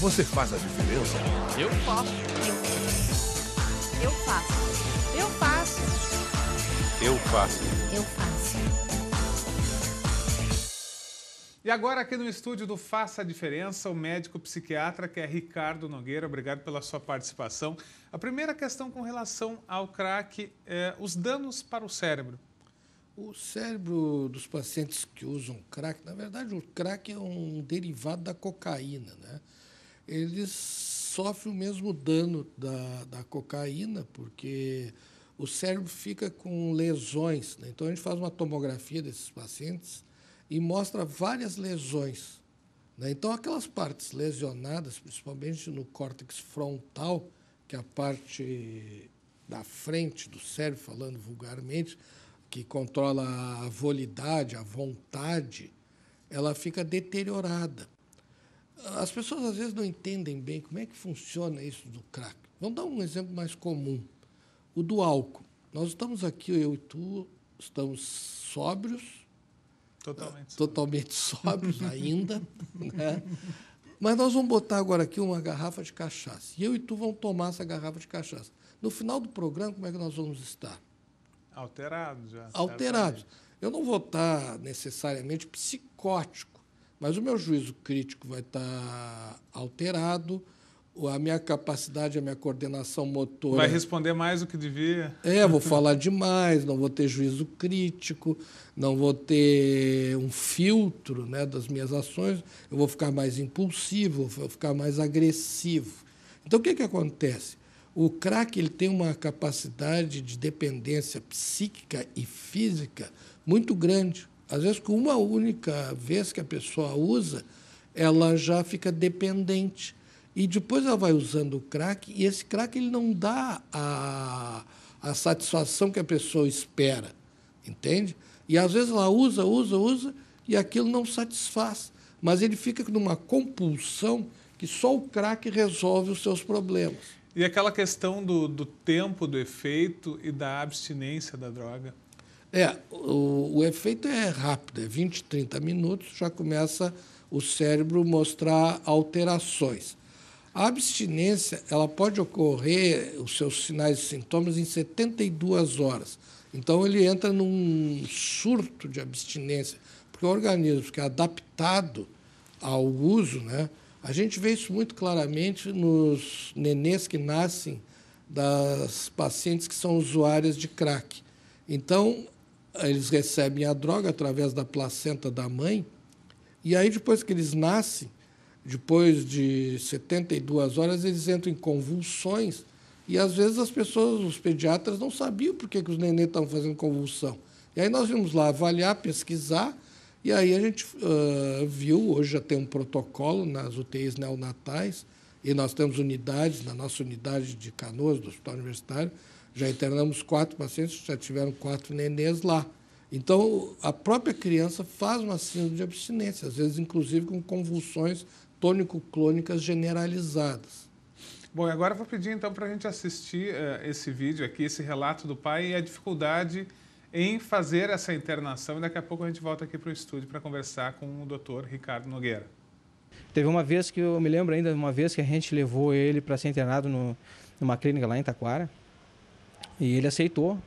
Você faz a diferença? Eu faço. Eu faço. Eu faço. Eu faço. Eu faço. E agora aqui no estúdio do Faça a Diferença, o médico psiquiatra que é Ricardo Nogueira, obrigado pela sua participação. A primeira questão com relação ao crack é os danos para o cérebro. O cérebro dos pacientes que usam crack, na verdade, o crack é um derivado da cocaína, né? eles sofrem o mesmo dano da, da cocaína, porque o cérebro fica com lesões. Né? Então a gente faz uma tomografia desses pacientes e mostra várias lesões. Né? Então aquelas partes lesionadas, principalmente no córtex frontal, que é a parte da frente do cérebro, falando vulgarmente, que controla a volidade, a vontade, ela fica deteriorada. As pessoas às vezes não entendem bem como é que funciona isso do crack. Vamos dar um exemplo mais comum: o do álcool. Nós estamos aqui, eu e tu, estamos sóbrios. Totalmente. Ah, totalmente sóbrios ainda. né? Mas nós vamos botar agora aqui uma garrafa de cachaça. E eu e tu vamos tomar essa garrafa de cachaça. No final do programa, como é que nós vamos estar? Alterados já. Alterados. Eu não vou estar necessariamente psicótico, mas o meu juízo crítico vai estar tá alterado, a minha capacidade, a minha coordenação motora. Vai responder mais do que devia. É, vou falar demais, não vou ter juízo crítico, não vou ter um filtro né, das minhas ações, eu vou ficar mais impulsivo, vou ficar mais agressivo. Então, o que, que acontece? O crack ele tem uma capacidade de dependência psíquica e física muito grande. Às vezes, com uma única vez que a pessoa usa, ela já fica dependente. E depois ela vai usando o crack, e esse crack ele não dá a, a satisfação que a pessoa espera, entende? E às vezes ela usa, usa, usa, e aquilo não satisfaz. Mas ele fica numa compulsão que só o crack resolve os seus problemas. E aquela questão do, do tempo do efeito e da abstinência da droga? É, o, o efeito é rápido, é 20, 30 minutos, já começa o cérebro mostrar alterações. A abstinência ela pode ocorrer, os seus sinais e sintomas, em 72 horas. Então, ele entra num surto de abstinência, porque o organismo que é adaptado ao uso, né? a gente vê isso muito claramente nos nenês que nascem das pacientes que são usuárias de crack. Então, eles recebem a droga através da placenta da mãe, e aí depois que eles nascem, depois de 72 horas, eles entram em convulsões, e às vezes as pessoas, os pediatras, não sabiam por que, que os nenê estavam fazendo convulsão. E aí nós vimos lá avaliar, pesquisar, e aí a gente uh, viu, hoje já tem um protocolo nas UTIs neonatais, e nós temos unidades, na nossa unidade de Canoas, do Hospital Universitário, já internamos quatro pacientes, já tiveram quatro nenês lá. Então, a própria criança faz uma síndrome de abstinência, às vezes, inclusive, com convulsões tônico-clônicas generalizadas. Bom, e agora vou pedir, então, para a gente assistir uh, esse vídeo aqui, esse relato do pai e a dificuldade em fazer essa internação. E daqui a pouco a gente volta aqui para o estúdio para conversar com o doutor Ricardo Nogueira. Teve uma vez que eu me lembro ainda, uma vez que a gente levou ele para ser internado no, numa clínica lá em Taquara. E ele aceitou,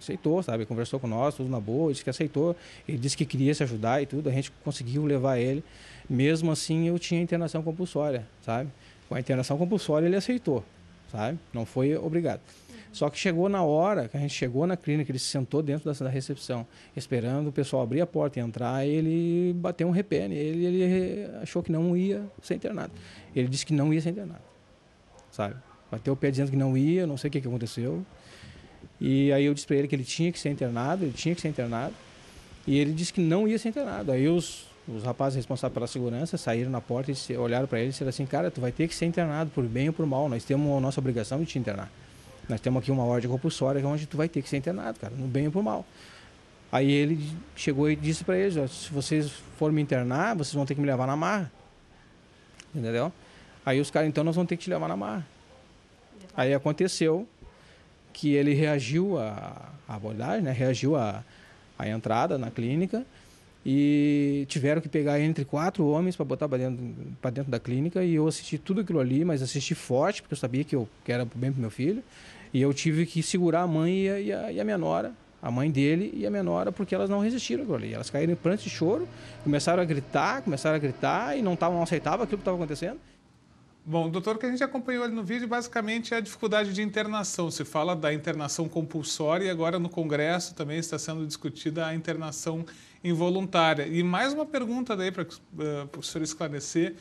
aceitou, sabe? Conversou com nós, tudo na boa, disse que aceitou, ele disse que queria se ajudar e tudo, a gente conseguiu levar ele. Mesmo assim, eu tinha internação compulsória, sabe? Com a internação compulsória, ele aceitou, sabe? Não foi obrigado. Uhum. Só que chegou na hora que a gente chegou na clínica, ele se sentou dentro da, recepção, esperando o pessoal abrir a porta e entrar, ele bateu um repé ele, ele achou que não ia ser internado. Ele disse que não ia ser internado, sabe? Bateu o pé dizendo que não ia, não sei o que, que aconteceu. E aí eu disse para ele que ele tinha que ser internado, ele tinha que ser internado. E ele disse que não ia ser internado. Aí os, os rapazes responsáveis pela segurança saíram na porta e olharam para ele e disseram assim: Cara, tu vai ter que ser internado, por bem ou por mal. Nós temos a nossa obrigação de te internar. Nós temos aqui uma ordem compulsória que é onde tu vai ter que ser internado, cara, no bem ou por mal. Aí ele chegou e disse para eles: Se vocês forem me internar, vocês vão ter que me levar na marra. Entendeu? Aí os caras, então nós vamos ter que te levar na marra. Aí aconteceu que ele reagiu à, abordagem, né? reagiu à, à entrada na clínica e tiveram que pegar entre quatro homens para botar para dentro, dentro da clínica e eu assisti tudo aquilo ali, mas assisti forte porque eu sabia que, eu, que era bem para meu filho e eu tive que segurar a mãe e a, e a, e a minha nora, a mãe dele e a minha nora, porque elas não resistiram aquilo ali, elas caíram em prantos de choro, começaram a gritar, começaram a gritar e não, tavam, não aceitavam aquilo que estava acontecendo Bom, doutor, o que a gente acompanhou ali no vídeo basicamente é a dificuldade de internação. Se fala da internação compulsória e agora no Congresso também está sendo discutida a internação involuntária. E mais uma pergunta daí para uh, o senhor esclarecer,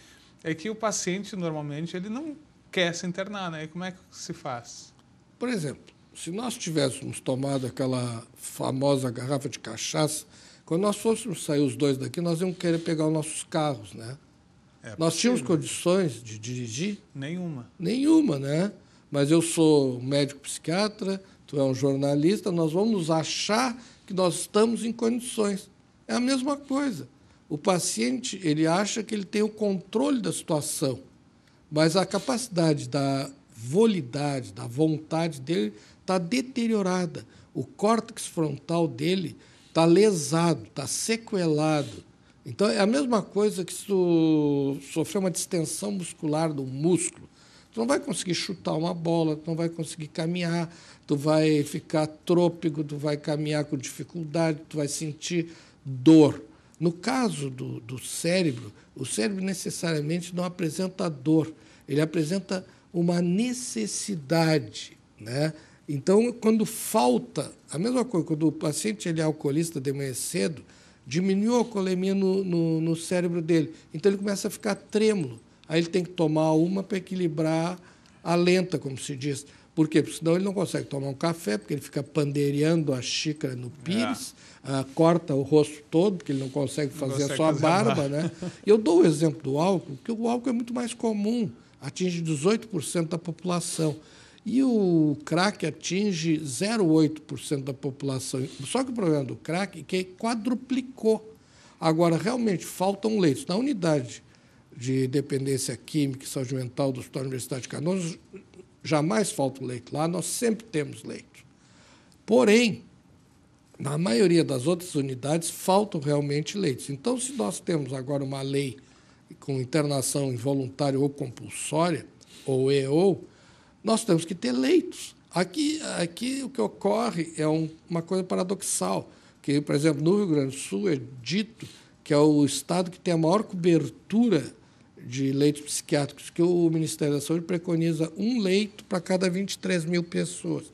é que o paciente normalmente ele não quer se internar, né? E como é que se faz? Por exemplo, se nós tivéssemos tomado aquela famosa garrafa de cachaça, quando nós fôssemos sair os dois daqui, nós íamos querer pegar os nossos carros, né? É Nós tínhamos condições de dirigir? Nenhuma. Nenhuma, né? Mas eu sou médico psiquiatra, tu é um jornalista, nós vamos achar que nós estamos em condições. É a mesma coisa. O paciente, ele acha que ele tem o controle da situação, mas a capacidade da volidade, da vontade dele está deteriorada. O córtex frontal dele está lesado, está sequelado. Então, é a mesma coisa que se tu sofrer uma distensão muscular do músculo. Tu não vai conseguir chutar uma bola, tu não vai conseguir caminhar, tu vai ficar trôpego, tu vai caminhar com dificuldade, tu vai sentir dor. No caso do, do cérebro, o cérebro necessariamente não apresenta dor, ele apresenta uma necessidade, né? Então, quando falta, a mesma coisa, quando o paciente ele é alcoolista de manhã cedo, diminuiu a colemia no, no, no cérebro dele. Então ele começa a ficar trêmulo. Aí ele tem que tomar uma para equilibrar a lenta, como se diz. Por quê? Porque senão ele não consegue tomar um café, porque ele fica pandeirando a xícara no pires, é. Ah, corta o rosto todo, porque ele não consegue fazer não consegue só a barba. barba. Né? Eu dou o exemplo do álcool, porque o álcool é muito mais comum, atinge 18% da população. E o crack atinge 0,8% da população. Só que o problema do crack é que quadruplicou. Agora, realmente, faltam leitos. Na unidade de dependência química e saúde mental do Hospital Universidade de Canoas, jamais falta leito. Lá nós sempre temos leito. Porém, na maioria das outras unidades, faltam realmente leitos. Então, se nós temos agora uma lei com internação involuntária ou compulsória, ou EO, nós temos que ter leitos. Aqui, aqui o que ocorre é um, uma coisa paradoxal, que, por exemplo, no Rio Grande do Sul é dito que é o estado que tem a maior cobertura de leitos psiquiátricos, que o Ministério da Saúde preconiza um leito para cada 23 mil pessoas.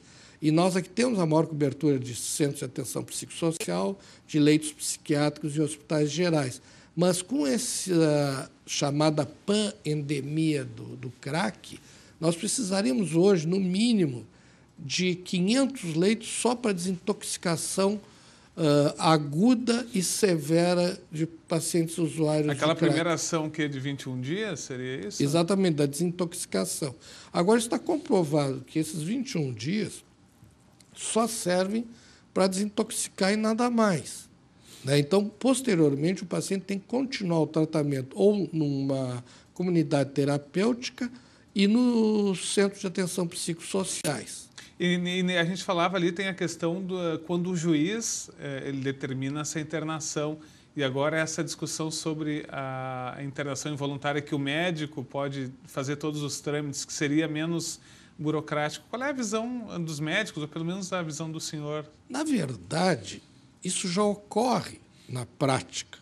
E nós aqui é temos a maior cobertura de centros de atenção psicossocial, de leitos psiquiátricos e hospitais gerais. Mas com essa chamada pan-endemia do, do crack, nós precisaríamos hoje, no mínimo, de 500 leitos só para desintoxicação uh, aguda e severa de pacientes usuários. Aquela primeira ação que é de 21 dias, seria isso? Exatamente, da desintoxicação. Agora está comprovado que esses 21 dias só servem para desintoxicar e nada mais. Né? Então, posteriormente, o paciente tem que continuar o tratamento ou numa comunidade terapêutica e nos centros de atenção psicossociais. E, e, a gente falava ali, tem a questão do, eh, quando o juiz eh, ele determina essa internação. E agora essa discussão sobre a internação involuntária que o médico pode fazer todos os trâmites, que seria menos burocrático. Qual é a visão dos médicos, ou pelo menos a visão do senhor? Na verdade, isso já ocorre na prática,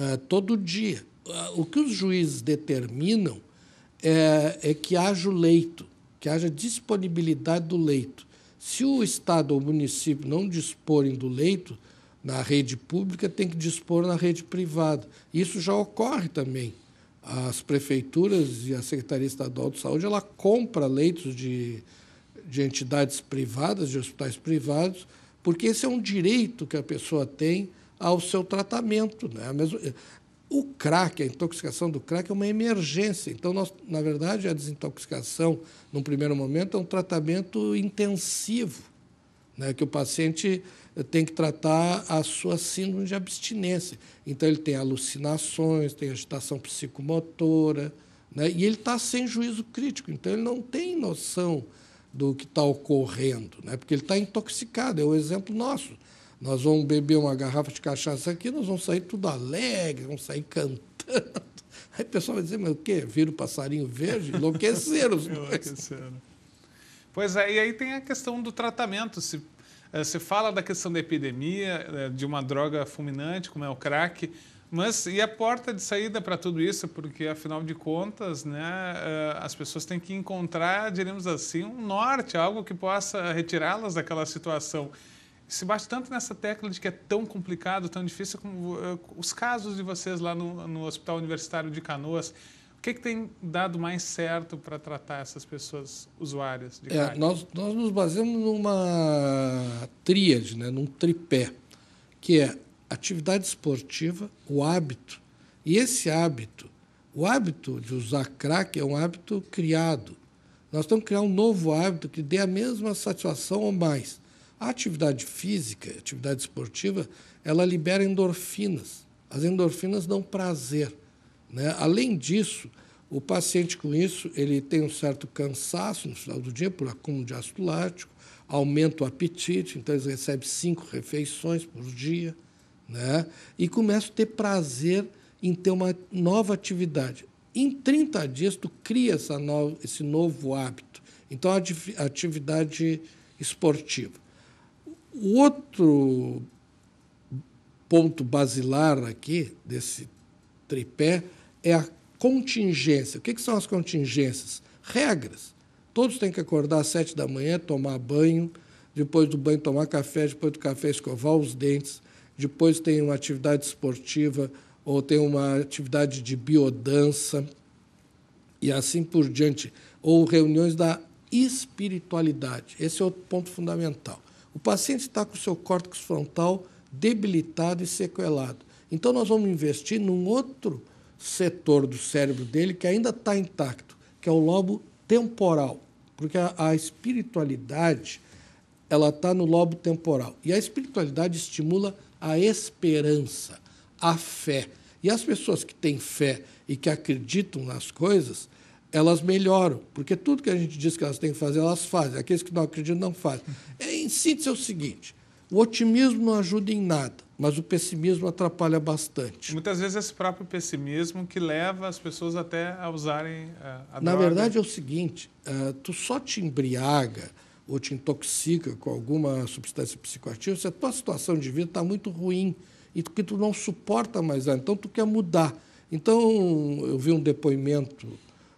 eh, todo dia. O que os juízes determinam é, é que haja o leito, que haja disponibilidade do leito. Se o Estado ou o município não disporem do leito, na rede pública tem que dispor na rede privada. Isso já ocorre também. As prefeituras e a Secretaria Estadual de Saúde ela compra leitos de, de entidades privadas, de hospitais privados, porque esse é um direito que a pessoa tem ao seu tratamento. Né? O crack, a intoxicação do crack é uma emergência. Então, nós, na verdade, a desintoxicação, num primeiro momento, é um tratamento intensivo, né, que o paciente tem que tratar a sua síndrome de abstinência. Então, ele tem alucinações, tem agitação psicomotora, né, e ele está sem juízo crítico. Então, ele não tem noção do que está ocorrendo, né, porque ele está intoxicado. É o exemplo nosso. Nós vamos beber uma garrafa de cachaça aqui, nós vamos sair tudo alegre, vamos sair cantando. Aí o pessoal vai dizer, mas o quê? Vira o passarinho verde? Enlouqueceram os dois. Enlouqueceram. Pois é, e aí tem a questão do tratamento. Se, eh, se fala da questão da epidemia, eh, de uma droga fulminante, como é o crack, mas e a porta de saída para tudo isso? Porque, afinal de contas, né, eh, as pessoas têm que encontrar, diremos assim, um norte, algo que possa retirá-las daquela situação se bate tanto nessa tecla de que é tão complicado, tão difícil, como eh, os casos de vocês lá no, no Hospital Universitário de Canoas. O que, é que tem dado mais certo para tratar essas pessoas usuárias de é, nós, nós nos baseamos numa tríade, né, num tripé, que é atividade esportiva, o hábito. E esse hábito, o hábito de usar crack é um hábito criado. Nós temos que criar um novo hábito que dê a mesma satisfação ou mais a atividade física, a atividade esportiva, ela libera endorfinas. As endorfinas dão prazer. Né? Além disso, o paciente com isso ele tem um certo cansaço no final do dia por acúmulo de ácido lático, aumenta o apetite, então ele recebe cinco refeições por dia, né? e começa a ter prazer em ter uma nova atividade. Em 30 dias, tu cria essa no, esse novo hábito. Então, a atividade esportiva. O outro ponto basilar aqui desse tripé é a contingência. O que, que são as contingências? Regras. Todos têm que acordar às sete da manhã, tomar banho, depois do banho tomar café, depois do café escovar os dentes, depois tem uma atividade esportiva ou tem uma atividade de biodança e assim por diante, ou reuniões da espiritualidade. Esse é outro ponto fundamental. O paciente está com o seu córtex frontal debilitado e sequelado. Então, nós vamos investir num outro setor do cérebro dele que ainda está intacto, que é o lobo temporal. Porque a, a espiritualidade ela está no lobo temporal. E a espiritualidade estimula a esperança, a fé. E as pessoas que têm fé e que acreditam nas coisas, elas melhoram, porque tudo que a gente diz que elas têm que fazer, elas fazem. Aqueles que não acreditam, não fazem. É, em síntese, é o seguinte: o otimismo não ajuda em nada, mas o pessimismo atrapalha bastante. Muitas vezes é esse próprio pessimismo que leva as pessoas até a usarem eh, a droga. Na verdade, é o seguinte: eh, tu só te embriaga ou te intoxica com alguma substância psicoativa se a tua situação de vida está muito ruim e que tu não suporta mais ela. Então, tu quer mudar. Então, eu vi um depoimento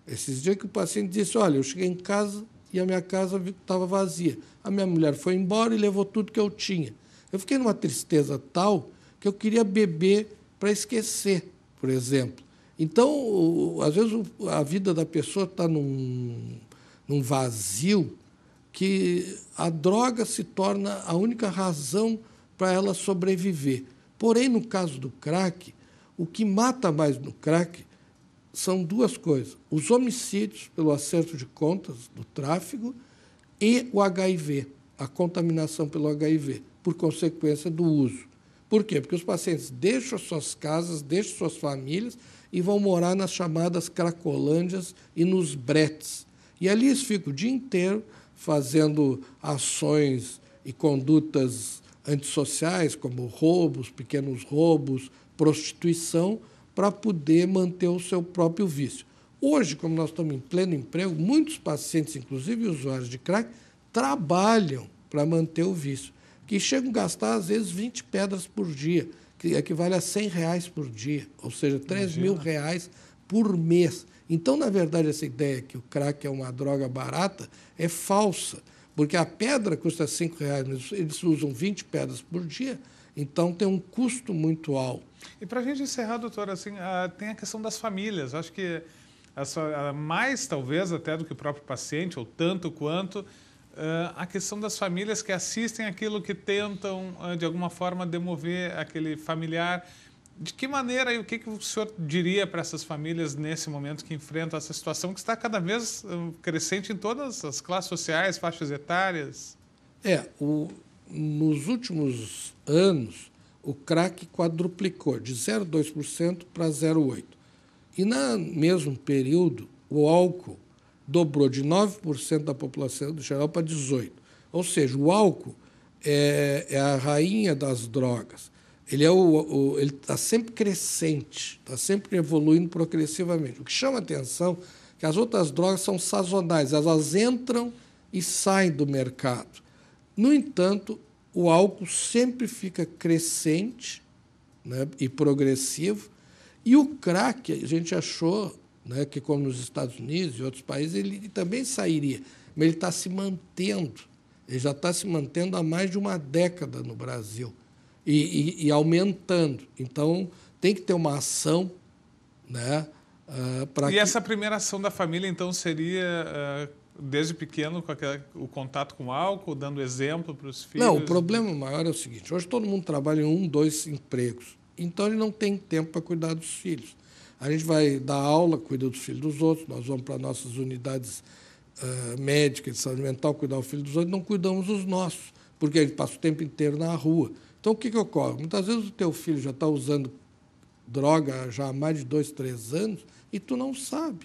esses dias que o paciente disse: Olha, eu cheguei em casa e a minha casa estava vazia. A minha mulher foi embora e levou tudo que eu tinha. Eu fiquei numa tristeza tal que eu queria beber para esquecer, por exemplo. Então, às vezes, a vida da pessoa está num, num vazio que a droga se torna a única razão para ela sobreviver. Porém, no caso do crack, o que mata mais no crack são duas coisas: os homicídios pelo acerto de contas do tráfego e o HIV, a contaminação pelo HIV, por consequência do uso. Por quê? Porque os pacientes deixam suas casas, deixam suas famílias e vão morar nas chamadas cracolândias e nos bretes. E ali eles ficam o dia inteiro fazendo ações e condutas antissociais, como roubos, pequenos roubos, prostituição para poder manter o seu próprio vício. Hoje, como nós estamos em pleno emprego, muitos pacientes, inclusive usuários de crack, trabalham para manter o vício, que chegam a gastar, às vezes, 20 pedras por dia, que equivale a 100 reais por dia, ou seja, 3 Imagina. mil reais por mês. Então, na verdade, essa ideia que o crack é uma droga barata é falsa, porque a pedra custa 5 reais, mas eles usam 20 pedras por dia, então tem um custo muito alto. E para a gente encerrar, doutora, assim, uh, tem a questão das famílias. Acho que essa, uh, mais talvez até do que o próprio paciente, ou tanto quanto, uh, a questão das famílias que assistem aquilo que tentam, ah, de alguma forma, demover aquele familiar. De que maneira e o que, que o senhor diria para essas famílias nesse momento que enfrentam essa situação que está cada vez crescente em todas as classes sociais, faixas etárias? É, o, nos últimos anos, o crack quadruplicou de 0,2% para 0,8%. E no mesmo período, o álcool dobrou de 9% da população do geral para 18%. Ou seja, o álcool é, é a rainha das drogas. Ele é o, o ele está sempre crescente, está sempre evoluindo progressivamente. O que chama atenção é que as outras drogas são sazonais, elas entram e saem do mercado. No entanto, o álcool sempre fica crescente né, e progressivo. E o crack, a gente achou né, que, como nos Estados Unidos e outros países, ele também sairia, mas ele está se mantendo. Ele já está se mantendo há mais de uma década no Brasil e, e, e aumentando. Então, tem que ter uma ação né, Uh, e que... essa primeira ação da família, então, seria uh, desde pequeno com aquela, o contato com o álcool, dando exemplo para os filhos? Não, o problema maior é o seguinte: hoje todo mundo trabalha em um, dois empregos. Então ele não tem tempo para cuidar dos filhos. A gente vai dar aula, cuida dos filhos dos outros, nós vamos para nossas unidades uh, médicas de saúde mental cuidar o filhos dos outros, não cuidamos dos nossos, porque ele passa o tempo inteiro na rua. Então o que, que ocorre? Muitas vezes o teu filho já está usando droga já há mais de dois, três anos e tu não sabe.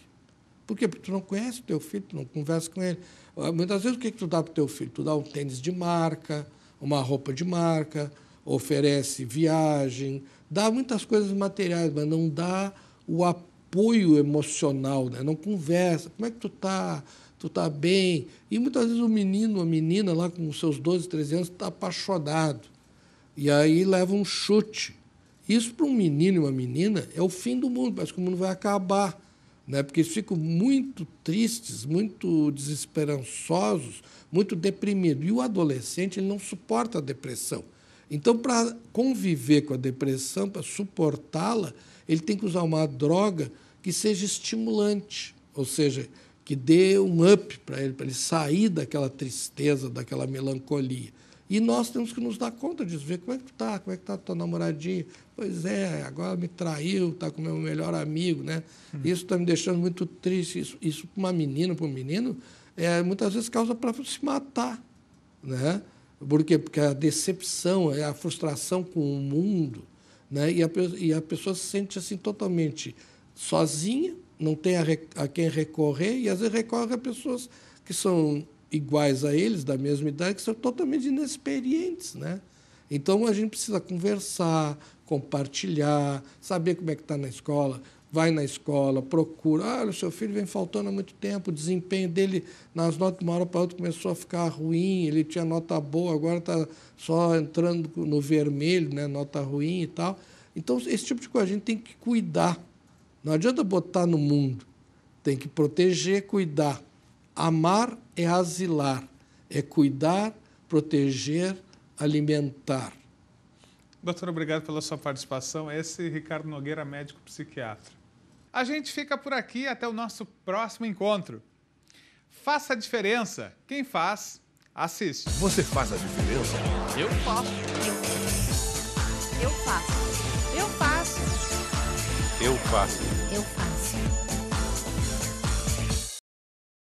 Por quê? Porque tu não conhece o teu filho, tu não conversa com ele. Ah, muitas vezes, o que, que tu dá para o teu filho? Tu dá um tênis de marca, uma roupa de marca, oferece viagem, dá muitas coisas materiais, mas não dá o apoio emocional, né? não conversa. Como é que tu tá? Tu tá bem? E muitas vezes o menino, a menina lá com seus 12, 13 anos, está apaixonado. E aí leva um chute. Isso para um menino e uma menina é o fim do mundo, parece que o mundo vai acabar né? porque eles ficam muito tristes, muito desesperançosos, muito deprimidos. E o adolescente ele não suporta a depressão. Então, para conviver com a depressão, para suportá-la, ele tem que usar uma droga que seja estimulante, ou seja, que dê um up para ele, para ele sair daquela tristeza, daquela melancolia. E nós temos que nos dar conta disso, ver como é que tu tá, como é que tá tua namoradinha. Pois é, agora me traiu, tá com meu melhor amigo, né? Uhum. Isso está me deixando muito triste. Isso, isso para uma menina, para um menino, é, muitas vezes causa para se matar, né? Por quê? Porque a decepção, é a frustração com o mundo, né? E a, e a pessoa se sente assim totalmente sozinha, não tem a, a quem recorrer e às vezes recorre a pessoas que são iguais a eles, da mesma idade, que são totalmente inexperientes. Né? Então a gente precisa conversar, compartilhar, saber como é que está na escola. Vai na escola, procura. Ah, o seu filho vem faltando há muito tempo, o desempenho dele nas notas de uma hora para outra começou a ficar ruim, ele tinha nota boa, agora está só entrando no vermelho, né? nota ruim e tal. Então, esse tipo de coisa a gente tem que cuidar. Não adianta botar no mundo. Tem que proteger, cuidar. Amar é asilar, é cuidar, proteger, alimentar. Doutor, obrigado pela sua participação. Esse é Ricardo Nogueira, médico psiquiatra. A gente fica por aqui até o nosso próximo encontro. Faça a diferença. Quem faz, assiste. Você faz a diferença? Eu faço. Eu faço. Eu faço. Eu faço. Eu faço. Eu faço.